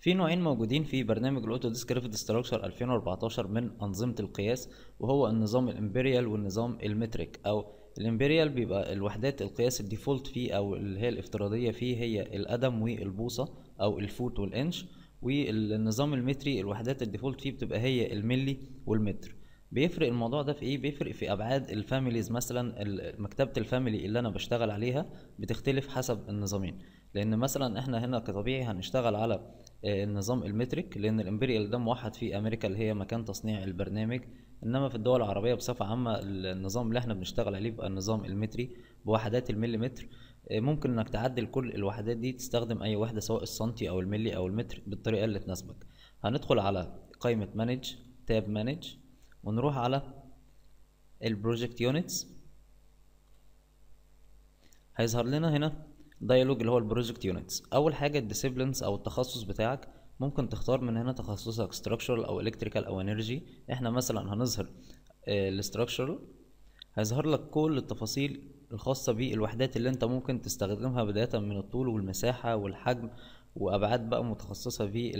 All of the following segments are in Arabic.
في نوعين موجودين في برنامج الاوتو ديسكريبت ستراكشر 2014 من انظمه القياس وهو النظام الامبريال والنظام المتريك او الامبريال بيبقى الوحدات القياس الديفولت فيه او اللي هي الافتراضيه فيه هي القدم والبوصه او الفوت والانش والنظام المتري الوحدات الديفولت فيه بتبقى هي الملي والمتر بيفرق الموضوع ده في ايه بيفرق في ابعاد الفاميليز مثلا مكتبه الفاميلي اللي انا بشتغل عليها بتختلف حسب النظامين لان مثلا احنا هنا كطبيعي هنشتغل على النظام المترك لان الامبريال ده موحد في امريكا اللي هي مكان تصنيع البرنامج انما في الدول العربيه بصفه عامه النظام اللي احنا بنشتغل عليه بقى النظام المتري بوحدات المليمتر آه، ممكن انك تعدل كل الوحدات دي تستخدم اي وحده سواء السنتي او الملي او المتر بالطريقه اللي تناسبك هندخل على قائمه مانج تاب مانج ونروح على البروجكت يونتس هيظهر لنا هنا دايلوج اللي هو البروجكت يونتس اول حاجه الديسيبلينز او التخصص بتاعك ممكن تختار من هنا تخصصك structural او electrical او energy احنا مثلا هنظهر آه، structural هيظهر لك كل التفاصيل الخاصة بالوحدات اللي انت ممكن تستخدمها بداية من الطول والمساحة والحجم وأبعاد بقى متخصصة في آه،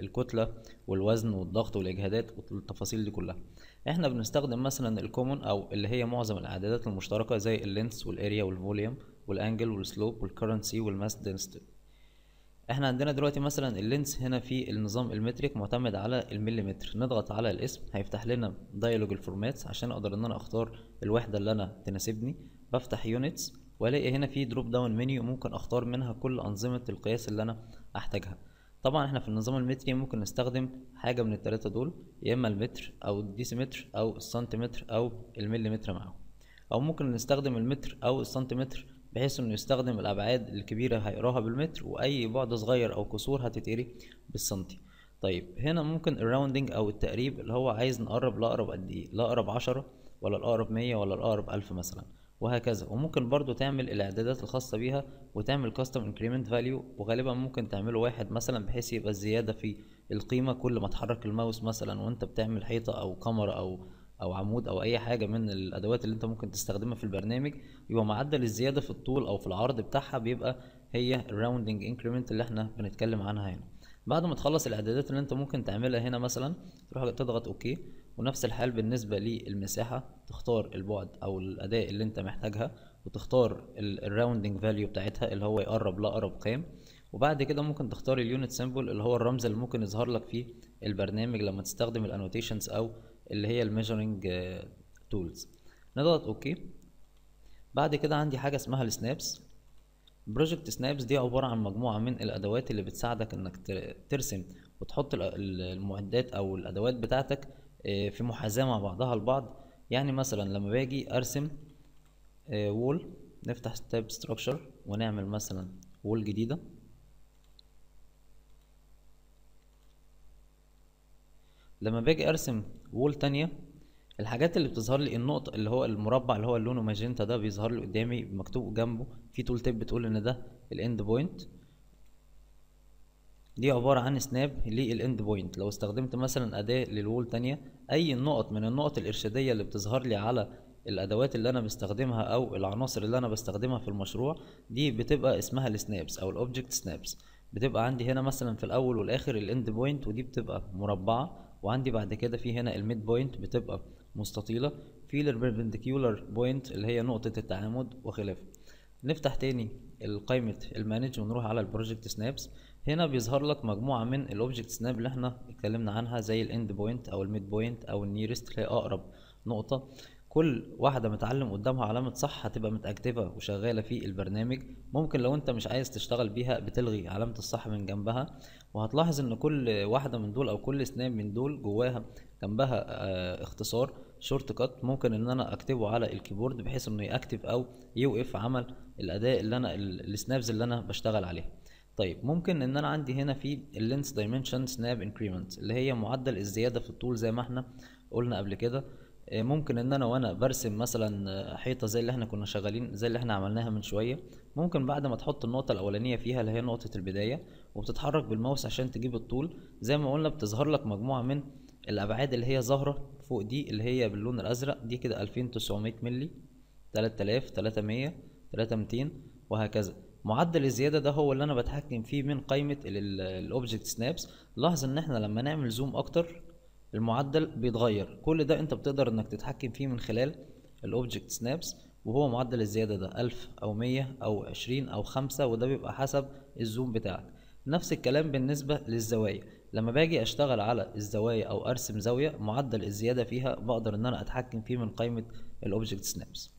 الكتلة والوزن والضغط والإجهادات والتفاصيل دي كلها احنا بنستخدم مثلا الكومون أو اللي هي معظم الأعدادات المشتركة زي اللينس والاريا والفوليوم والانجل والسلوب والكرنسي والماس دينستي احنا عندنا دلوقتي مثلا اللينس هنا في النظام المتريك معتمد على المليمتر نضغط على الاسم هيفتح لنا دايلوج الفورمات عشان اقدر ان انا اختار الوحده اللي انا تناسبني بفتح يونتس والاقي هنا في دروب داون منيو ممكن اختار منها كل انظمه القياس اللي انا احتاجها طبعا احنا في النظام المتري ممكن نستخدم حاجه من الثلاثه دول يا اما المتر او الديسيمتر او السنتيمتر او المليمتر معاهم او ممكن نستخدم المتر او السنتيمتر بحيث انه يستخدم الابعاد الكبيره هيقراها بالمتر واي بعد صغير او كسور هتتقري بالسنتي طيب هنا ممكن الراوندنج او التقريب اللي هو عايز نقرب لاقرب قد ايه لاقرب 10 ولا الاقرب 100 ولا الاقرب 1000 مثلا وهكذا وممكن برضو تعمل الاعدادات الخاصه بيها وتعمل كاستم انكريمنت فاليو وغالبا ممكن تعمله واحد مثلا بحيث يبقى الزياده في القيمه كل ما تحرك الماوس مثلا وانت بتعمل حيطه او كاميرا او او عمود او اي حاجه من الادوات اللي انت ممكن تستخدمها في البرنامج يبقى معدل الزياده في الطول او في العرض بتاعها بيبقى هي الراوندنج انكريمنت اللي احنا بنتكلم عنها هنا بعد ما تخلص الاعدادات اللي انت ممكن تعملها هنا مثلا تروح تضغط اوكي ونفس الحال بالنسبه للمساحه تختار البعد او الاداء اللي انت محتاجها وتختار الراوندنج فاليو بتاعتها اللي هو يقرب لاقرب قيم وبعد كده ممكن تختار اليونت سيمبل اللي هو الرمز اللي ممكن يظهر لك فيه البرنامج لما تستخدم الانوتيشنز او اللي هي الميجرنج تولز آه، نضغط اوكي بعد كده عندي حاجه اسمها السنابس بروجكت سنابس دي عباره عن مجموعه من الادوات اللي بتساعدك انك ترسم وتحط المعدات او الادوات بتاعتك آه، في محاذاه مع بعضها البعض يعني مثلا لما باجي ارسم وول آه، نفتح تاب ستراكشر ونعمل مثلا وول جديده لما باجي ارسم وول تانية الحاجات اللي بتظهر لي النقطة اللي هو المربع اللي هو لونه ماجنتا ده بيظهر لي قدامي مكتوب جنبه في تول تيب بتقول ان ده الاند بوينت دي عبارة عن سناب للاند بوينت لو استخدمت مثلا أداة للوول تانية أي نقط من النقط الإرشادية اللي بتظهر لي على الأدوات اللي أنا بستخدمها أو العناصر اللي أنا بستخدمها في المشروع دي بتبقى اسمها السنابس أو الأوبجكت سنابس بتبقى عندي هنا مثلا في الأول والآخر الاند بوينت ودي بتبقى مربعة وعندي بعد كده في هنا الميد بوينت بتبقى مستطيلة في البربنديكيولار بوينت اللي هي نقطة التعامد وخلافه نفتح تاني قائمة المانج ونروح على البروجكت سنابس هنا بيظهر لك مجموعة من الاوبجكت سناب اللي احنا اتكلمنا عنها زي الاند بوينت او الميد بوينت او النيرست اللي هي اقرب نقطة كل واحدة متعلم قدامها علامة صح هتبقى متأكتفة وشغالة في البرنامج ممكن لو انت مش عايز تشتغل بيها بتلغي علامة الصح من جنبها وهتلاحظ ان كل واحده من دول او كل سناب من دول جواها جنبها آه، اختصار شورت كات ممكن ان انا اكتبه على الكيبورد بحيث انه ياكتف او يوقف عمل الاداء اللي انا السنابز اللي انا بشتغل عليها طيب ممكن ان انا عندي هنا في اللينس دايمنشن سناب انكريمنت اللي هي معدل الزياده في الطول زي ما احنا قلنا قبل كده آه، ممكن ان انا وانا برسم مثلا آه، حيطه زي اللي احنا كنا شغالين زي اللي احنا عملناها من شويه ممكن بعد ما تحط النقطه الاولانيه فيها اللي هي نقطه البدايه وبتتحرك بالماوس عشان تجيب الطول زي ما قلنا بتظهر لك مجموعه من الابعاد اللي هي ظاهره فوق دي اللي هي باللون الازرق دي كده 2900 مللي 3000 300 3200 وهكذا معدل الزيادة ده هو اللي انا بتحكم فيه من قائمة الاوبجكت سنابس لاحظ ان احنا لما نعمل زوم اكتر المعدل بيتغير كل ده انت بتقدر انك تتحكم فيه من خلال الاوبجكت سنابس وهو معدل الزيادة ده 1000 أو 100 أو 20 أو 5 وده بيبقى حسب الزوم بتاعك نفس الكلام بالنسبة للزوايا لما باجي أشتغل على الزوايا أو أرسم زاوية معدل الزيادة فيها بقدر إن أنا أتحكم فيه من قائمة الأوبجكت سنابس